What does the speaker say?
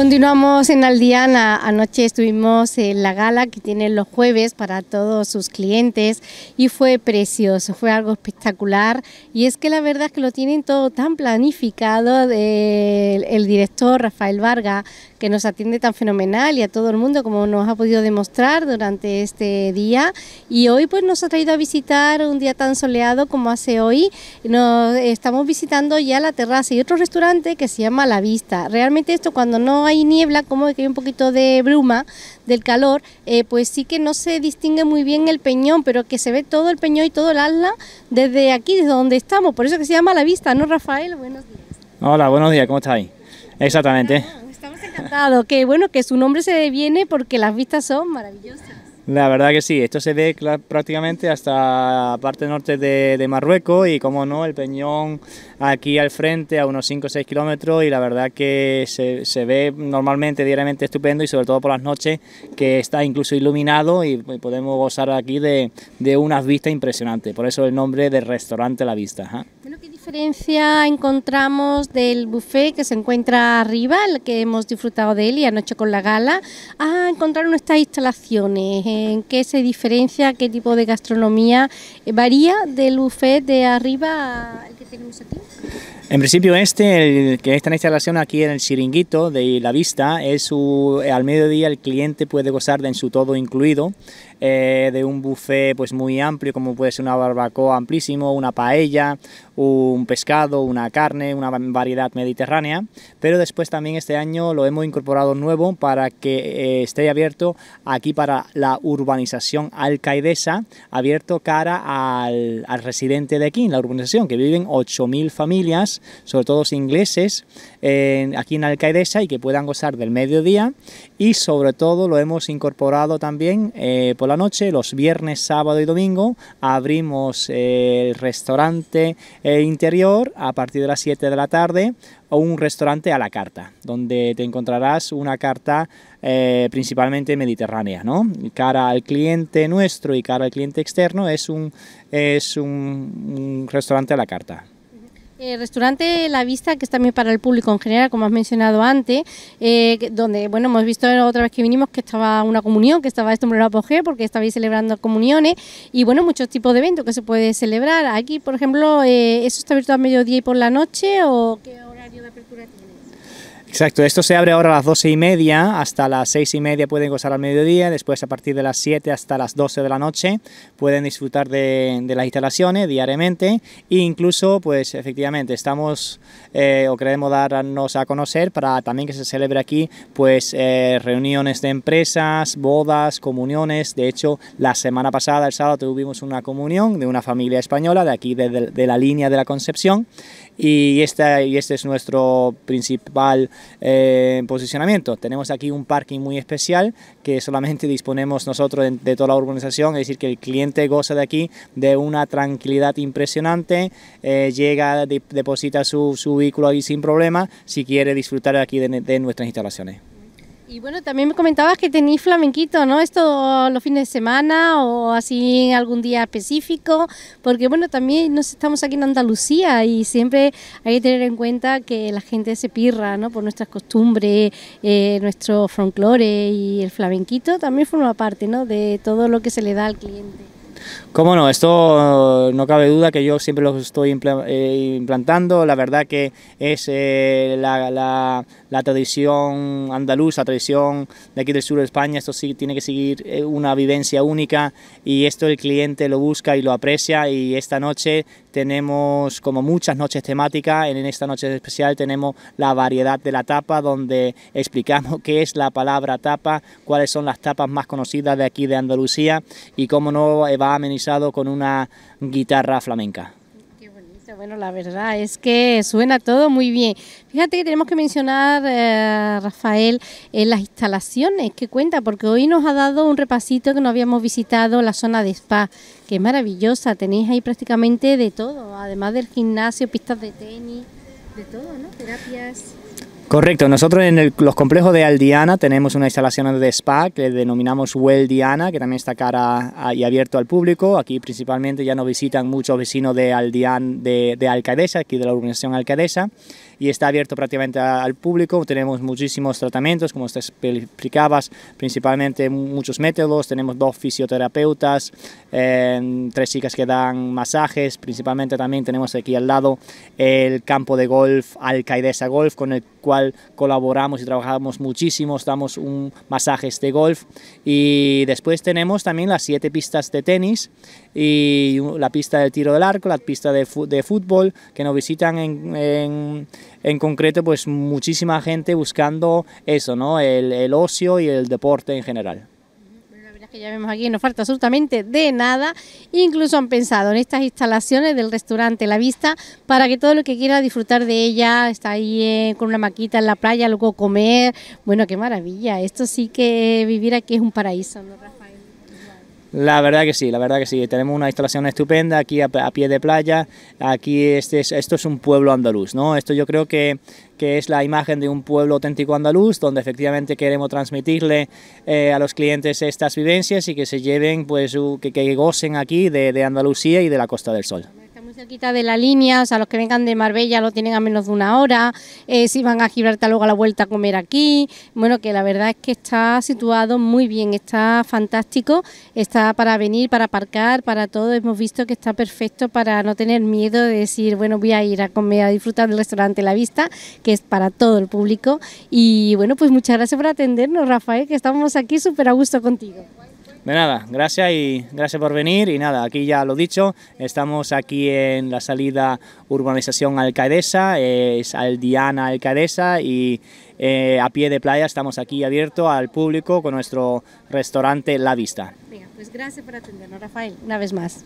Continuamos en Aldiana. Anoche estuvimos en la gala que tienen los jueves para todos sus clientes y fue precioso, fue algo espectacular. Y es que la verdad es que lo tienen todo tan planificado. De el, director Rafael Varga, que nos atiende tan fenomenal y a todo el mundo, como nos ha podido demostrar durante este día. Y hoy, pues nos ha traído a visitar un día tan soleado como hace hoy. Nos estamos visitando ya la terraza y otro restaurante que se llama La Vista. Realmente, esto cuando no hay niebla, como que hay un poquito de bruma del calor, eh, pues sí que no se distingue muy bien el peñón, pero que se ve todo el peñón y todo el asla desde aquí, desde donde estamos. Por eso que se llama La Vista, ¿no, Rafael? Buenos días. Hola, buenos días, ¿cómo estáis? Exactamente. Ah, estamos encantados, que bueno, que su nombre se deviene porque las vistas son maravillosas. La verdad que sí, esto se ve prácticamente hasta la parte norte de, de, Marruecos y, como no, el peñón aquí al frente a unos 5 o 6 kilómetros y la verdad que se, se, ve normalmente diariamente estupendo y sobre todo por las noches que está incluso iluminado y, podemos gozar aquí de, unas vistas impresionantes. Por eso el nombre de Restaurante La Vista diferencia encontramos del buffet que se encuentra arriba, el que hemos disfrutado de él y anoche con la gala, a encontrar nuestras instalaciones? ¿En qué se diferencia? ¿Qué tipo de gastronomía eh, varía del buffet de arriba al que tenemos aquí? En principio este, que está en instalación aquí en el chiringuito de La Vista, es su, al mediodía el cliente puede gozar de en su todo incluido, eh, de un buffet pues muy amplio, como puede ser una barbacoa amplísimo, una paella, un pescado, una carne, una variedad mediterránea, pero después también este año lo hemos incorporado nuevo para que eh, esté abierto aquí para la urbanización alcaidesa, abierto cara al, al residente de aquí, en la urbanización, que viven 8.000 familias, sobre todo ingleses, aquí en Alcaidesa y que puedan gozar del mediodía y sobre todo lo hemos incorporado también eh, por la noche, los viernes, sábado y domingo, abrimos eh, el restaurante eh, interior a partir de las 7 de la tarde o un restaurante a la carta, donde te encontrarás una carta principalmente mediterránea, ¿no? Cara al cliente nuestro y cara al cliente externo es un, es un restaurante a la carta. El eh, restaurante La Vista, que es también para el público en general, como has mencionado antes, eh, donde bueno hemos visto otra vez que vinimos que estaba una comunión, que estaba esto en el apogeo, porque estabais celebrando comuniones y bueno, muchos tipos de eventos que se puede celebrar. Aquí, por ejemplo, eh, ¿eso está abierto a mediodía y por la noche o qué horario de apertura tiene? Exacto, esto se abre ahora a las 12 y media, hasta las 6 y media pueden gozar al mediodía, después a partir de las 7 hasta las 12 de la noche pueden disfrutar de, las instalaciones diariamente e incluso pues efectivamente estamos eh, o queremos darnos a conocer para también que se celebre aquí pues eh, reuniones de empresas, bodas, comuniones, de hecho la semana pasada el sábado tuvimos una comunión de una familia española de aquí de la línea de la Concepción y, este es nuestro principal eh, posicionamiento. Tenemos aquí un parking muy especial que solamente disponemos nosotros de, toda la urbanización, es decir, que el cliente goza de aquí de una tranquilidad impresionante, eh, llega, deposita su, vehículo ahí sin problema si quiere disfrutar aquí de nuestras instalaciones. Y bueno, también me comentabas que tenéis flamenquito, ¿no? Esto los fines de semana o así en algún día específico, porque bueno, también nos estamos aquí en Andalucía y siempre hay que tener en cuenta que la gente se pirra, ¿no? Por nuestras costumbres, nuestros eh, nuestro y el flamenquito también forma parte, ¿no? De todo lo que se le da al cliente. Cómo no, esto eh, no cabe duda que yo siempre lo estoy eh, implantando. La verdad que es eh, la, tradición andaluza, tradición de aquí del sur de España. Esto sí tiene que seguir una vivencia única y esto el cliente lo busca y lo aprecia. Y esta noche tenemos, como muchas noches temáticas, en esta noche especial tenemos la variedad de la tapa, donde explicamos qué es la palabra tapa, cuáles son las tapas más conocidas de aquí de Andalucía y cómo no va a con una guitarra flamenca. Qué bonito, Bueno, la verdad es que suena todo muy bien. Fíjate que tenemos que mencionar, a eh, Rafael, en eh, las instalaciones que cuenta, porque hoy nos ha dado un repasito que no habíamos visitado, la zona de spa, que es maravillosa. Tenéis ahí prácticamente de todo, además del gimnasio, pistas de tenis, de todo, ¿no? Terapias. Correcto, nosotros en los complejos de Aldiana tenemos una instalación de spa que denominamos Well Diana, que también está cara y abierto al público. Aquí principalmente ya no visitan muchos vecinos de Aldian, de, de Alcadesa, aquí de la organización Alcadesa y está abierto prácticamente al público. Tenemos muchísimos tratamientos, como te explicabas, principalmente muchos métodos. Tenemos dos fisioterapeutas, eh, tres chicas que dan masajes. Principalmente también tenemos aquí al lado el campo de golf Alcaidesa Golf, con el cual colaboramos y trabajamos muchísimo. Damos un masajes de este golf y después tenemos también las siete pistas de tenis y la pista del tiro del arco, la pista de, fútbol que nos visitan en en concreto pues muchísima gente buscando eso, ¿no? El, ocio y el deporte en general La que ya vemos aquí, no falta absolutamente de nada. Incluso han pensado en estas instalaciones del restaurante La Vista para que todo lo que quiera disfrutar de ella, está ahí eh, con una maquita en la playa, luego comer. Bueno, qué maravilla. Esto sí que vivir aquí es un paraíso, ¿no, la verdad que sí, la verdad que sí. Tenemos una instalación estupenda aquí a, pie de playa. Aquí este esto es un pueblo andaluz, ¿no? Esto yo creo que, que, es la imagen de un pueblo auténtico andaluz, donde efectivamente queremos transmitirle eh, a los clientes estas vivencias y que se lleven, pues, que, gocen aquí de Andalucía y de la Costa del Sol. Está muy cerquita de la línea, o sea, los que vengan de Marbella lo tienen a menos de una hora, eh, si van a Gibraltar luego a la vuelta a comer aquí, bueno, que la verdad es que está situado muy bien, está fantástico, está para venir, para aparcar, para todo, hemos visto que está perfecto para no tener miedo de decir, bueno, voy a ir a comer, a disfrutar del restaurante La Vista, que es para todo el público, y bueno, pues muchas gracias por atendernos, Rafael, que estamos aquí súper a gusto contigo. De nada, gracias y gracias por venir y nada, aquí ya lo dicho, estamos aquí en la salida urbanización alcaidesa, es Aldiana Alcaidesa y eh, a pie de playa estamos aquí abierto al público con nuestro restaurante La Vista. pues gracias por atendernos Rafael, una vez más.